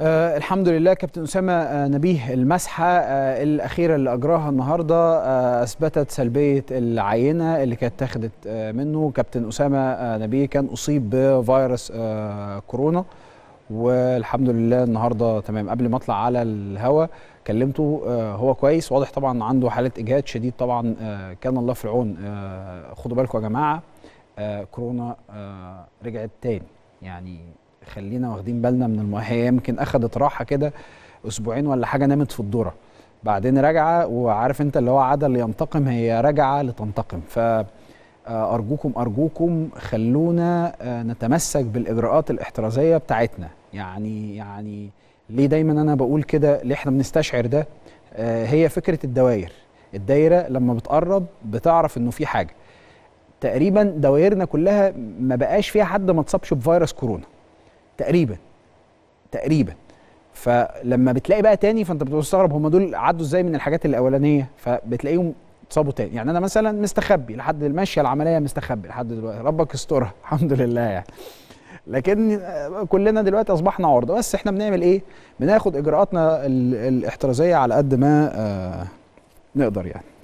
آه الحمد لله كابتن أسامة آه نبيه المسحة آه الأخيرة اللي أجراها النهاردة آه أثبتت سلبية العينة اللي كانت اتخذت آه منه كابتن أسامة آه نبيه كان أصيب بفيروس آه كورونا والحمد لله النهارده تمام قبل ما اطلع على الهواء كلمته آه هو كويس واضح طبعا عنده حالة إجهاد شديد طبعا آه كان الله في العون آه خدوا بالكم يا جماعة آه كورونا آه رجعت تاني يعني خلينا واخدين بالنا من المهم هي يمكن اخدت راحه كده اسبوعين ولا حاجه نامت في الدوره بعدين راجعه وعارف انت اللي هو عدل ينتقم هي راجعه لتنتقم ف آه، ارجوكم ارجوكم خلونا آه، نتمسك بالاجراءات الاحترازيه بتاعتنا يعني يعني ليه دايما انا بقول كده ليه احنا بنستشعر ده آه، هي فكره الدوائر الدايره لما بتقرب بتعرف انه في حاجه تقريبا دوائرنا كلها ما بقاش فيها حد ما اتصابش بفيروس كورونا تقريبا تقريبا فلما بتلاقي بقى تاني فانت بتستغرب هم دول عدوا ازاي من الحاجات الاولانيه فبتلاقيهم اتصابوا تاني يعني انا مثلا مستخبي لحد الماشيه العمليه مستخبي لحد دلوقتي ربك يسترها الحمد لله يعني لكن آه، كلنا دلوقتي اصبحنا عرضه بس احنا بنعمل ايه بناخد اجراءاتنا الاحترازيه على قد ما آه، نقدر يعني